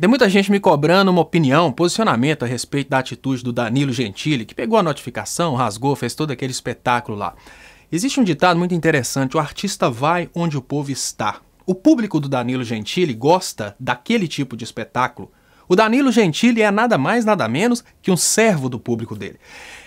Tem muita gente me cobrando uma opinião, posicionamento a respeito da atitude do Danilo Gentili, que pegou a notificação, rasgou, fez todo aquele espetáculo lá. Existe um ditado muito interessante: o artista vai onde o povo está. O público do Danilo Gentili gosta daquele tipo de espetáculo. O Danilo Gentili é nada mais, nada menos que um servo do público dele.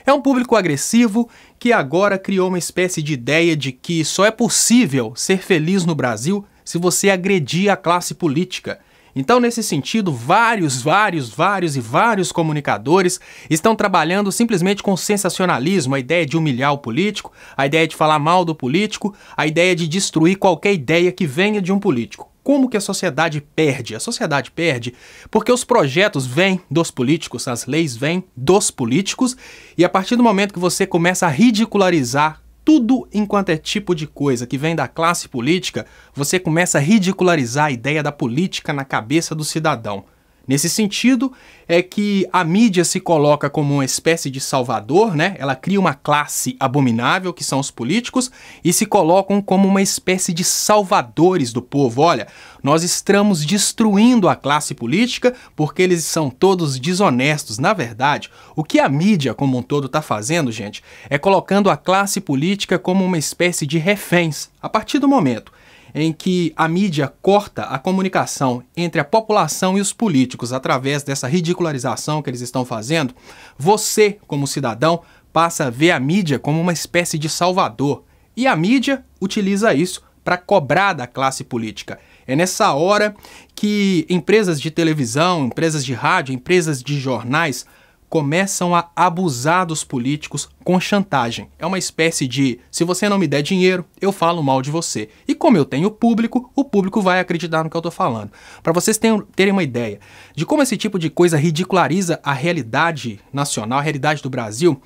É um público agressivo que agora criou uma espécie de ideia de que só é possível ser feliz no Brasil se você agredir a classe política então, nesse sentido, vários, vários, vários e vários comunicadores estão trabalhando simplesmente com sensacionalismo, a ideia de humilhar o político, a ideia de falar mal do político, a ideia de destruir qualquer ideia que venha de um político como que a sociedade perde? A sociedade perde porque os projetos vêm dos políticos, as leis vêm dos políticos, e a partir do momento que você começa a ridicularizar tudo enquanto é tipo de coisa que vem da classe política, você começa a ridicularizar a ideia da política na cabeça do cidadão. Nesse sentido, é que a mídia se coloca como uma espécie de salvador, né? Ela cria uma classe abominável, que são os políticos, e se colocam como uma espécie de salvadores do povo. Olha, nós estamos destruindo a classe política porque eles são todos desonestos. Na verdade, o que a mídia como um todo está fazendo, gente, é colocando a classe política como uma espécie de reféns a partir do momento em que a mídia corta a comunicação entre a população e os políticos através dessa ridicularização que eles estão fazendo, você, como cidadão, passa a ver a mídia como uma espécie de salvador. E a mídia utiliza isso para cobrar da classe política. É nessa hora que empresas de televisão, empresas de rádio, empresas de jornais começam a abusar dos políticos com chantagem. É uma espécie de: se você não me der dinheiro, eu falo mal de você. E como eu tenho público, o público vai acreditar no que eu estou falando. Para vocês terem uma ideia de como esse tipo de coisa ridiculariza a realidade nacional, a realidade do Brasil,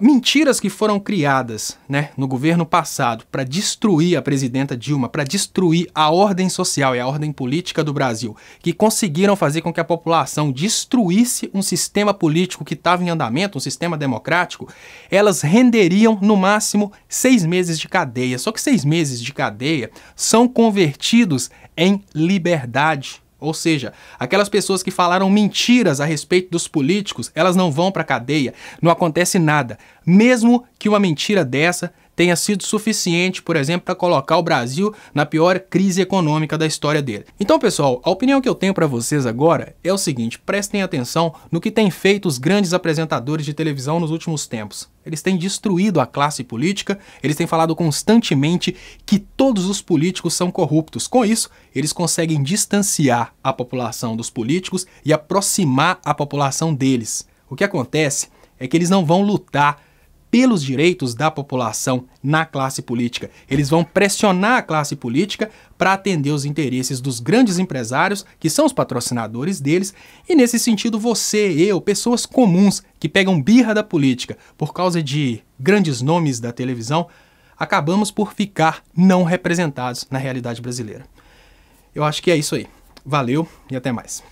mentiras que foram criadas né, no governo passado para destruir a presidenta Dilma, para destruir a ordem social e a ordem política do Brasil, que conseguiram fazer com que a população destruísse um sistema político que estava em andamento, um sistema democrático, elas renderiam no máximo seis meses de cadeia. Só que seis meses de cadeia são convertidos em liberdade ou seja, aquelas pessoas que falaram mentiras a respeito dos políticos, elas não vão para cadeia, não acontece nada, mesmo que uma mentira dessa tenha sido suficiente, por exemplo, para colocar o Brasil na pior crise econômica da história dele. Então, pessoal, a opinião que eu tenho para vocês agora é o seguinte: prestem atenção no que têm feito os grandes apresentadores de televisão nos últimos tempos. Eles têm destruído a classe política, eles têm falado constantemente que todos os políticos são corruptos. Com isso, eles conseguem distanciar a população dos políticos e aproximar a população deles. O que acontece é que eles não vão lutar pelos direitos da população na classe política. Eles vão pressionar a classe política para atender os interesses dos grandes empresários, que são os patrocinadores deles, e nesse sentido você, eu, pessoas comuns que pegam birra da política por causa de grandes nomes da televisão, acabamos por ficar não representados na realidade brasileira. Eu acho que é isso aí. Valeu e até mais.